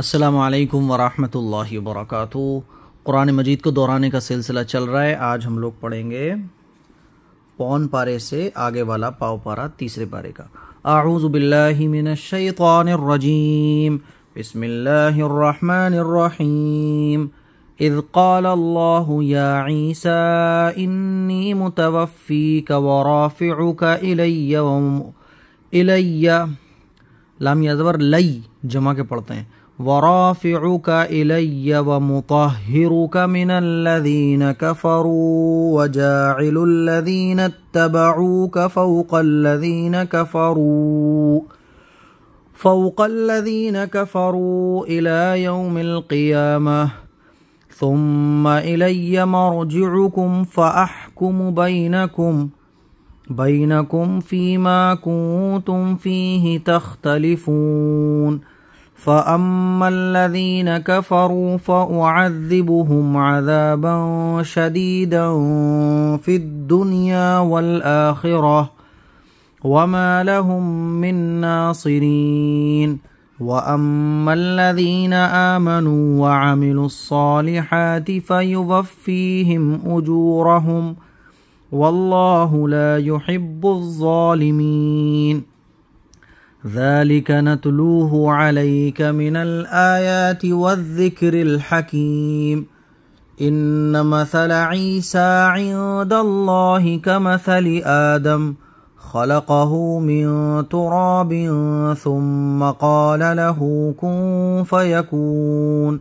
السلام علیکم ورحمۃ اللہ وبرکاتہ قرآن مجید کو دہرانے کا سلسلہ چل رہا ہے آج ہم لوگ پڑھیں گے پون پارے سے آگے والا پاؤ پارا تیسرے پارے کا اعوذ باللہ من الشیطان الرجیم بسم اللہ الرحمن الرحیم اذ قال اللہ یا عیسیٰ انی متوفیک ورافعک الی و الی لام اظور لئی جمع کے پڑھتے ہیں ورافعك إلي ومطهرك من الذين كفروا وجاعل الذين اتبعوك فوق الذين كفروا فوق الذين كفروا إلى يوم القيامة ثم إلي مرجعكم فأحكم بينكم بينكم فيما كنتم فيه تختلفون فأما الذين كفروا فأعذبهم عذابا شديدا في الدنيا والآخرة وما لهم من ناصرين وأما الذين آمنوا وعملوا الصالحات فيوفيهم أجورهم والله لا يحب الظالمين ذلك نتلوه عليك من الآيات والذكر الحكيم إن مثل عيسى عند الله كمثل آدم خلقه من تراب ثم قال له كن فيكون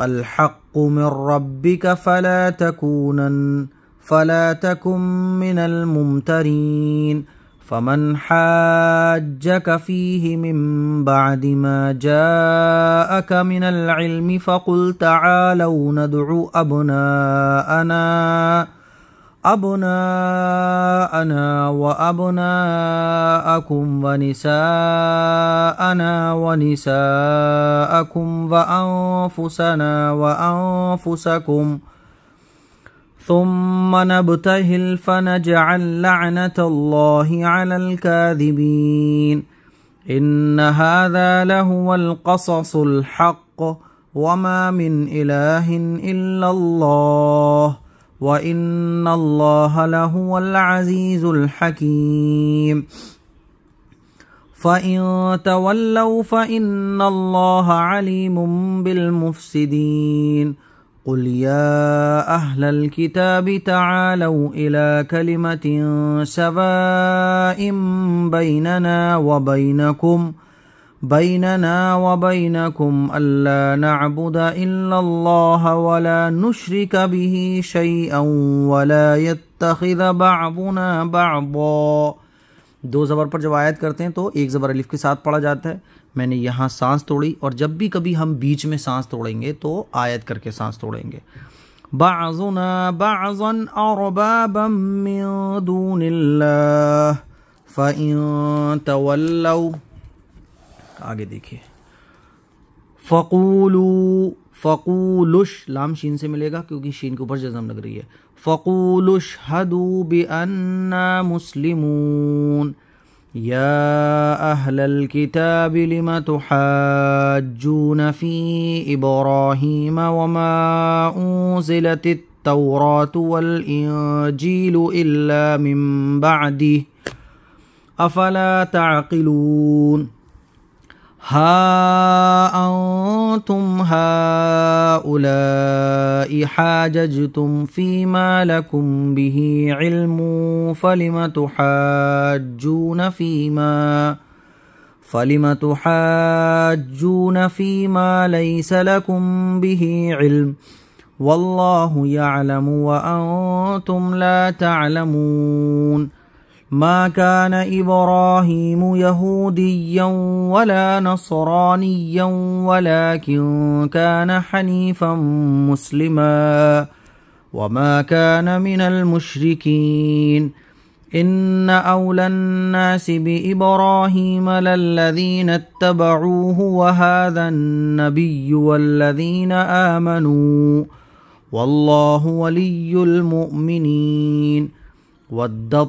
الحق من ربك فلا تكونن فلا تكن من الممترين فمن حاجك فيه من بعد ما جاءك من العلم فقل تعالوا ندع أبناءنا أبناءنا وأبناءكم ونساءنا ونساءكم وأنفسنا وأنفسكم ۖ ثم نبتهل فنجعل لعنة الله على الكاذبين إن هذا لهو القصص الحق وما من إله إلا الله وإن الله لهو العزيز الحكيم فإن تولوا فإن الله عليم بالمفسدين قل يا أهل الكتاب تعالوا إلى كلمة سواء بيننا وبينكم بيننا وبينكم ألا نعبد إلا الله ولا نشرك به شيئا ولا يتخذ بعضنا بعضا دو زبر پر جب آیت کرتے ہیں تو ایک زبر علیف کے ساتھ پڑھا جاتا ہے मैंने यहाँ सांस तोड़ी और जब भी कभी हम बीच में सांस तोड़ेंगे तो आयत करके सांस तोड़ेंगे आगे देखिए फ़कूलू फ़कूलुश लाम शीन से मिलेगा क्योंकि शीन के ऊपर जज़म लग रही है फ़कूलुश हदू बे मुस्लिमून يا أهل الكتاب لم تحاجون في إبراهيم وما أنزلت التوراة والإنجيل إلا من بعده أفلا تعقلون ها أنتم هؤلاء حاججتم فيما لكم به علم فلم تحاجون فيما فلم تحاجون فيما ليس لكم به علم والله يعلم وأنتم لا تعلمون ما كان إبراهيم يهوديا ولا نصرانيا ولكن كان حنيفا مسلما وما كان من المشركين إن أولى الناس بإبراهيم للذين اتبعوه وهذا النبي والذين آمنوا والله ولي المؤمنين ودت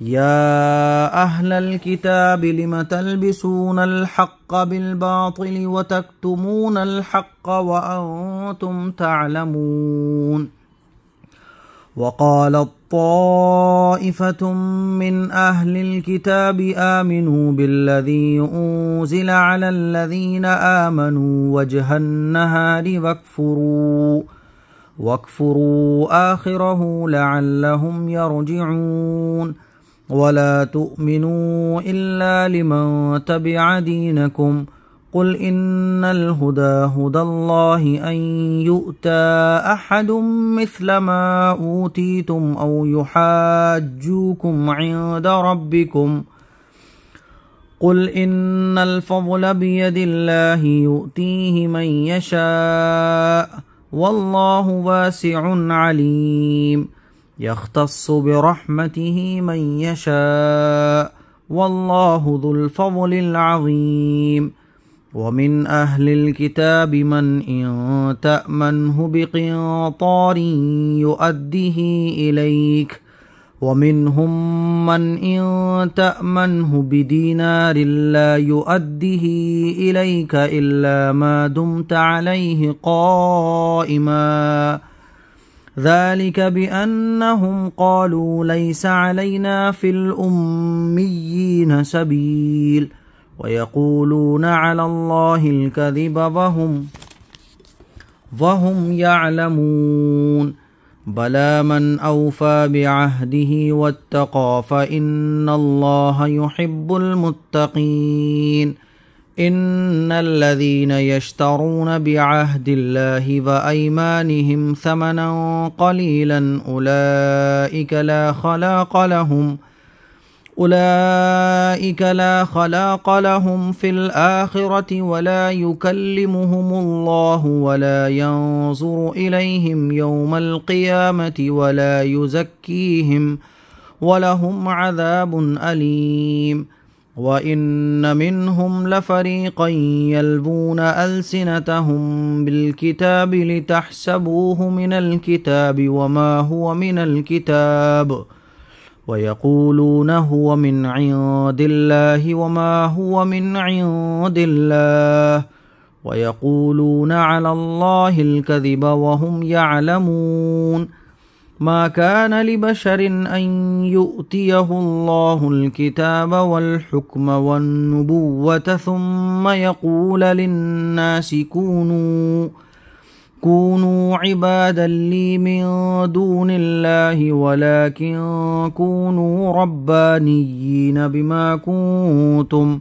يا أهل الكتاب لم تلبسون الحق بالباطل وتكتمون الحق وأنتم تعلمون وقال طائفة من أهل الكتاب آمنوا بالذي أنزل على الذين آمنوا وجه النهار واكفروا واكفروا آخره لعلهم يرجعون ولا تؤمنوا إلا لمن تبع دينكم قل إن الهدى هدى الله أن يؤتى أحد مثل ما أوتيتم أو يحاجوكم عند ربكم قل إن الفضل بيد الله يؤتيه من يشاء والله واسع عليم يختص برحمته من يشاء والله ذو الفضل العظيم ومن أهل الكتاب من إن تأمنه بقنطار يؤده إليك ومنهم من إن تأمنه بدينار لا يؤده إليك إلا ما دمت عليه قائماً ذلك بأنهم قالوا ليس علينا في الأميين سبيل ويقولون على الله الكذب وهم وهم يعلمون بلى من أوفى بعهده واتقى فإن الله يحب المتقين إن الذين يشترون بعهد الله وأيمانهم ثمنا قليلا أولئك لا خلاق لهم أولئك لا خلاق لهم في الآخرة ولا يكلمهم الله ولا ينظر إليهم يوم القيامة ولا يزكيهم ولهم عذاب أليم وان منهم لفريقا يلبون السنتهم بالكتاب لتحسبوه من الكتاب وما هو من الكتاب ويقولون هو من عند الله وما هو من عند الله ويقولون على الله الكذب وهم يعلمون ما كان لبشر أن يؤتيه الله الكتاب والحكم والنبوة ثم يقول للناس كونوا كونوا عبادا لي من دون الله ولكن كونوا ربانيين بما كنتم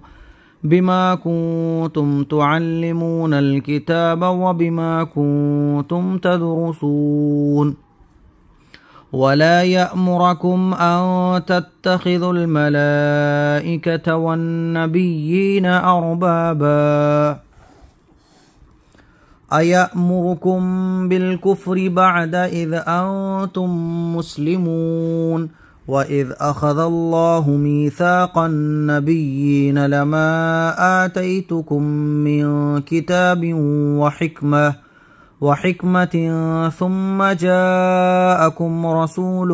بما كنتم تعلمون الكتاب وبما كنتم تدرسون ولا يأمركم أن تتخذوا الملائكة والنبيين أربابا أيأمركم بالكفر بعد إذ أنتم مسلمون وإذ أخذ الله ميثاق النبيين لما آتيتكم من كتاب وحكمه وحكمة ثم جاءكم رسول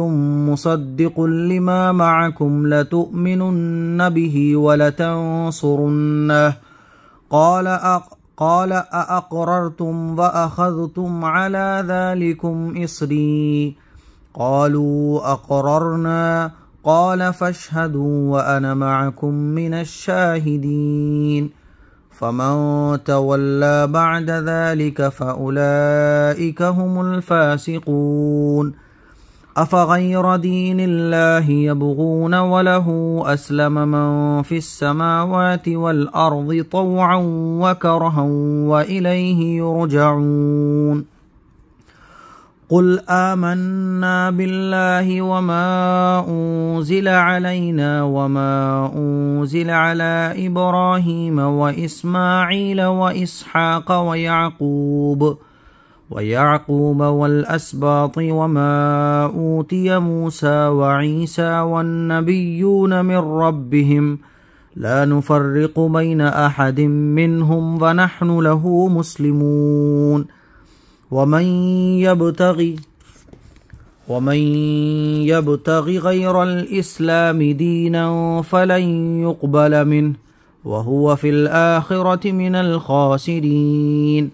مصدق لما معكم لتؤمنن به ولتنصرنه قال أق قال أأقررتم وأخذتم على ذلكم إصري قالوا أقررنا قال فاشهدوا وأنا معكم من الشاهدين فمن تولى بعد ذلك فأولئك هم الفاسقون أفغير دين الله يبغون وله أسلم من في السماوات والأرض طوعا وكرها وإليه يرجعون قل آمنا بالله وما أنزل علينا وما أنزل على إبراهيم وإسماعيل وإسحاق ويعقوب ويعقوب والأسباط وما أوتي موسى وعيسى والنبيون من ربهم لا نفرق بين أحد منهم ونحن له مسلمون ومن يبتغي ومن يبتغي غير الإسلام دينا فلن يقبل منه وهو في الآخرة من الخاسرين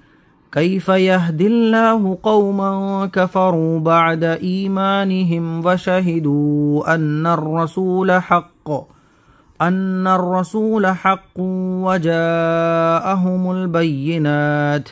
كيف يهدي الله قوما كفروا بعد إيمانهم وشهدوا أن الرسول حق أن الرسول حق وجاءهم البينات ۖ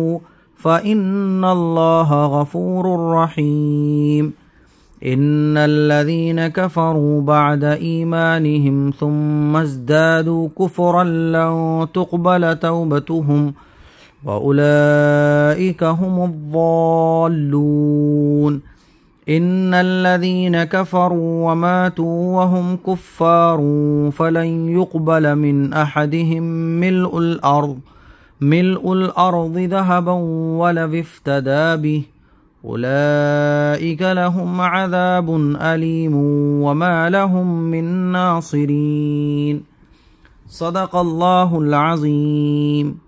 فإن الله غفور رحيم إن الذين كفروا بعد إيمانهم ثم ازدادوا كفرا لن تقبل توبتهم وأولئك هم الضالون إن الذين كفروا وماتوا وهم كفار فلن يقبل من أحدهم ملء الأرض ملء الأرض ذهبا ولو افتدى به أولئك لهم عذاب أليم وما لهم من ناصرين صدق الله العظيم